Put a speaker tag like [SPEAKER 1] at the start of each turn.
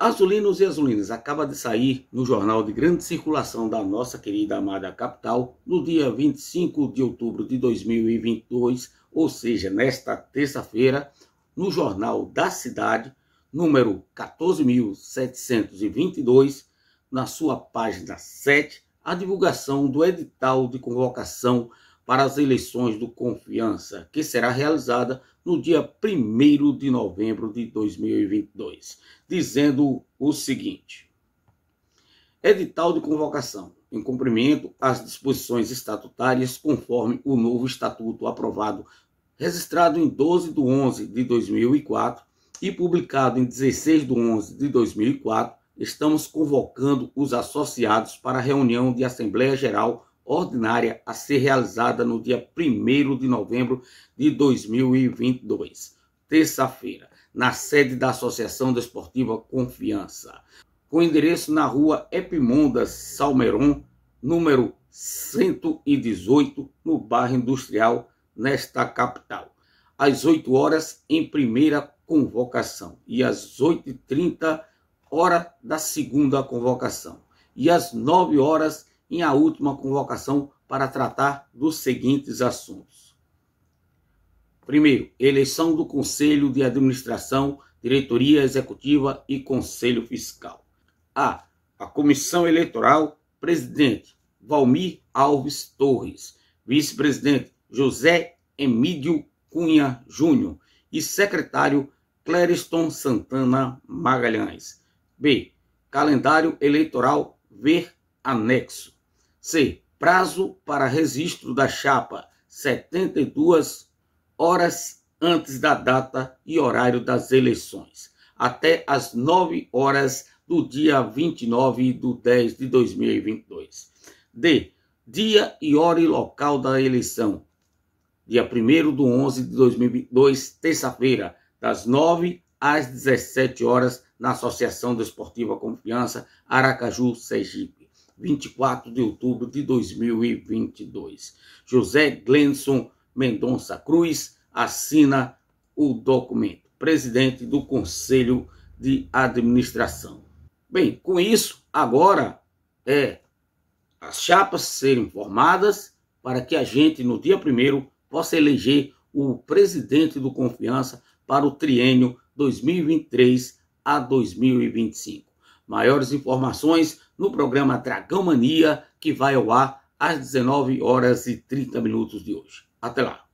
[SPEAKER 1] Azulinos e azulinas, acaba de sair no jornal de grande circulação da nossa querida amada capital, no dia 25 de outubro de 2022, ou seja, nesta terça-feira, no jornal da cidade, número 14.722, na sua página 7, a divulgação do edital de convocação para as eleições do Confiança, que será realizada no dia 1 de novembro de 2022, dizendo o seguinte: Edital de convocação, em cumprimento às disposições estatutárias conforme o novo estatuto aprovado, registrado em 12 de 11 de 2004 e publicado em 16 de 11 de 2004, estamos convocando os associados para a reunião de Assembleia Geral ordinária a ser realizada no dia 1 de novembro de 2022, terça-feira, na sede da Associação Desportiva Confiança, com endereço na rua Epimondas Salmeron, número 118, no bairro industrial, nesta capital. Às 8 horas, em primeira convocação, e às 8h30, hora da segunda convocação, e às 9 horas, em a última convocação para tratar dos seguintes assuntos. Primeiro, eleição do Conselho de Administração, Diretoria Executiva e Conselho Fiscal. A. A Comissão Eleitoral, presidente Valmir Alves Torres, vice-presidente José Emídio Cunha Júnior e secretário Clériston Santana Magalhães. B. Calendário eleitoral ver anexo. C. Prazo para registro da chapa 72 horas antes da data e horário das eleições, até às 9 horas do dia 29 de 10 de 2022. D. Dia e hora e local da eleição. Dia 1 de 11 de 2022, terça-feira, das 9 às 17 horas, na Associação Desportiva Confiança, Aracaju, Sergipe. 24 de outubro de 2022. José Glenson Mendonça Cruz assina o documento, presidente do Conselho de Administração. Bem, com isso, agora é as chapas serem formadas para que a gente, no dia primeiro, possa eleger o presidente do Confiança para o triênio 2023 a 2025. Maiores informações no programa Dragão Mania, que vai ao ar às 19 horas e 30 minutos de hoje. Até lá!